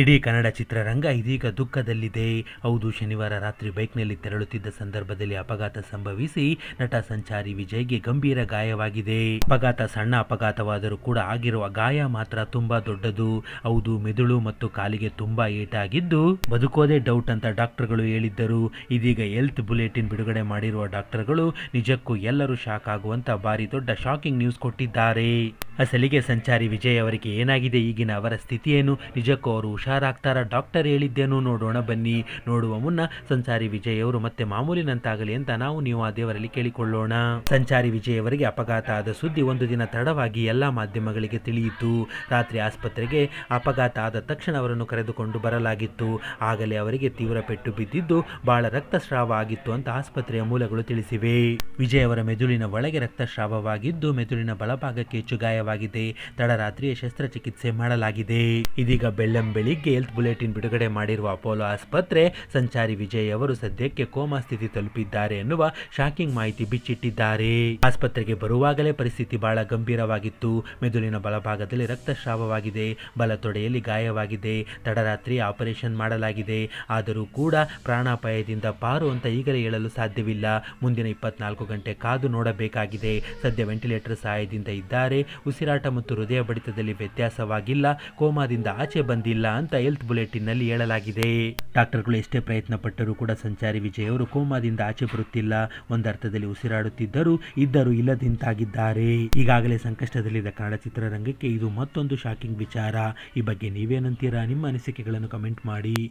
ಇಡೀ ಕನ್ನಡ ಚಿತ್ರರಂಗ ಇದೀಗ ದುಃಖದಲ್ಲಿದೆ ಹೌದು ಶನಿವಾರ ರಾತ್ರಿ ಬೈಕ್ನಲ್ಲಿ ತೆರಳುತ್ತಿದ್ದ ಸಂದರ್ಭದಲ್ಲಿ ಅಪಘಾತ ಸಂಭವಿಸಿ ನಟ ಸಂಚಾರಿ ವಿಜಯ್ಗೆ ಗಂಭೀರ ಗಾಯವಾಗಿದೆ ಅಪಘಾತ ಸಣ್ಣ ಅಪಘಾತವಾದರೂ ಕೂಡ ಆಗಿರುವ ಗಾಯ ಮಾತ್ರ ತುಂಬಾ ದೊಡ್ಡದು ಹೌದು ಮೆದುಳು ಮತ್ತು ಕಾಲಿಗೆ ತುಂಬಾ ಏಟಾಗಿದ್ದು ಬದುಕೋದೇ ಡೌಟ್ ಅಂತ ಡಾಕ್ಟರ್ಗಳು ಹೇಳಿದ್ದರು ಇದೀಗ ಹೆಲ್ತ್ ಬುಲೆಟಿನ್ ಬಿಡುಗಡೆ ಮಾಡಿರುವ ಡಾಕ್ಟರ್ಗಳು ನಿಜಕ್ಕೂ ಎಲ್ಲರೂ ಶಾಕ್ ಆಗುವಂತ ಭಾರಿ ದೊಡ್ಡ ಶಾಕಿಂಗ್ ನ್ಯೂಸ್ ಕೊಟ್ಟಿದ್ದಾರೆ ಅಸಲಿಗೆ ಸಂಚಾರಿ ವಿಜಯ್ ಅವರಿಗೆ ಏನಾಗಿದೆ ಈಗಿನ ಅವರ ಸ್ಥಿತಿಯೇನು ನಿಜಕ್ಕೂ ಅವರು ಹುಷಾರಾಗ್ತಾರ ಡಾಕ್ಟರ್ ಹೇಳಿದ್ದೇನು ನೋಡೋಣ ಬನ್ನಿ ನೋಡುವ ಮುನ್ನ ಸಂಚಾರಿ ವಿಜಯ್ ಅವರು ಮತ್ತೆ ಮಾಮೂಲಿನಂತಾಗಲಿ ಅಂತ ನಾವು ನೀವು ಆ ದೇವರಲ್ಲಿ ಕೇಳಿಕೊಳ್ಳೋಣ ಸಂಚಾರಿ ವಿಜಯ್ ಅವರಿಗೆ ಅಪಘಾತ ಆದ ಸುದ್ದಿ ಒಂದು ದಿನ ತಡವಾಗಿ ಎಲ್ಲ ಮಾಧ್ಯಮಗಳಿಗೆ ತಿಳಿಯಿತು ರಾತ್ರಿ ಆಸ್ಪತ್ರೆಗೆ ಅಪಘಾತ ಆದ ತಕ್ಷಣ ಅವರನ್ನು ಕರೆದುಕೊಂಡು ಬರಲಾಗಿತ್ತು ಆಗಲೇ ಅವರಿಗೆ ತೀವ್ರ ಪೆಟ್ಟು ಬಿದ್ದಿದ್ದು ಬಹಳ ರಕ್ತಸ್ರಾವ ಆಗಿತ್ತು ಅಂತ ಆಸ್ಪತ್ರೆಯ ಮೂಲಗಳು ತಿಳಿಸಿವೆ ವಿಜಯ್ ಅವರ ಮೆದುಳಿನ ಒಳಗೆ ರಕ್ತಸ್ರಾವವಾಗಿದ್ದು ಮೆದುಳಿನ ಬಲಭಾಗಕ್ಕೆ ಹೆಚ್ಚು ಗಾಯ ಗಾಯವಾಗಿದೆ ತಡರಾತ್ರಿ ಶಸ್ತ್ರಚಿಕಿತ್ಸೆ ಮಾಡಲಾಗಿದೆ ಇದೀಗ ಬೆಳ್ಳಂ ಬೆಳಿಗ್ಗೆ ಹೆಲ್ತ್ ಬುಲೆಟಿನ್ ಬಿಡುಗಡೆ ಮಾಡಿರುವ ಅಪೋಲೋ ಆಸ್ಪತ್ರೆ ಸಂಚಾರಿ ವಿಜಯ್ ಅವರು ಸದ್ಯಕ್ಕೆ ಕೋಮಾ ಸ್ಥಿತಿ ತಲುಪಿದ್ದಾರೆ ಎನ್ನುವ ಶಾಕಿಂಗ್ ಮಾಹಿತಿ ಬಿಚ್ಚಿಟ್ಟಿದ್ದಾರೆ ಆಸ್ಪತ್ರೆಗೆ ಬರುವಾಗಲೇ ಪರಿಸ್ಥಿತಿ ಬಹಳ ಗಂಭೀರವಾಗಿತ್ತು ಮೆದುಳಿನ ಬಲಭಾಗದಲ್ಲಿ ರಕ್ತಸ್ರಾವವಾಗಿದೆ ತೊಡೆಯಲ್ಲಿ ಗಾಯವಾಗಿದೆ ತಡರಾತ್ರಿ ಆಪರೇಷನ್ ಮಾಡಲಾಗಿದೆ ಆದರೂ ಕೂಡ ಪ್ರಾಣಾಪಾಯದಿಂದ ಪಾರು ಅಂತ ಈಗಲೇ ಹೇಳಲು ಸಾಧ್ಯವಿಲ್ಲ ಮುಂದಿನ ಇಪ್ಪತ್ನಾಲ್ಕು ಗಂಟೆ ಕಾದು ನೋಡಬೇಕಾಗಿದೆ ಸದ್ಯ ವೆಂಟಿಲೇಟರ್ ಸಹಾಯದಿಂದ ಇದ್ದಾರೆ ಉಸಿರಾಟ ಮತ್ತು ಹೃದಯ ಬಡಿತದಲ್ಲಿ ವ್ಯತ್ಯಾಸವಾಗಿಲ್ಲ ಕೋಮಾದಿಂದ ಆಚೆ ಬಂದಿಲ್ಲ ಅಂತ ಹೆಲ್ತ್ ಬುಲೆಟಿನ್ನಲ್ಲಿ ಹೇಳಲಾಗಿದೆ ಡಾಕ್ಟರ್ಗಳು ಎಷ್ಟೇ ಪ್ರಯತ್ನ ಪಟ್ಟರೂ ಕೂಡ ಸಂಚಾರಿ ವಿಜಯ್ ಅವರು ಕೋಮಾದಿಂದ ಆಚೆ ಬರುತ್ತಿಲ್ಲ ಒಂದರ್ಥದಲ್ಲಿ ಉಸಿರಾಡುತ್ತಿದ್ದರೂ ಇದ್ದರೂ ಇಲ್ಲದಿಂತಾಗಿದ್ದಾರೆ ಈಗಾಗಲೇ ಸಂಕಷ್ಟದಲ್ಲಿದ್ದ ಕನ್ನಡ ಚಿತ್ರರಂಗಕ್ಕೆ ಇದು ಮತ್ತೊಂದು ಶಾಕಿಂಗ್ ವಿಚಾರ ಈ ಬಗ್ಗೆ ನೀವೇನಂತೀರಾ ನಿಮ್ಮ ಅನಿಸಿಕೆಗಳನ್ನು ಕಮೆಂಟ್ ಮಾಡಿ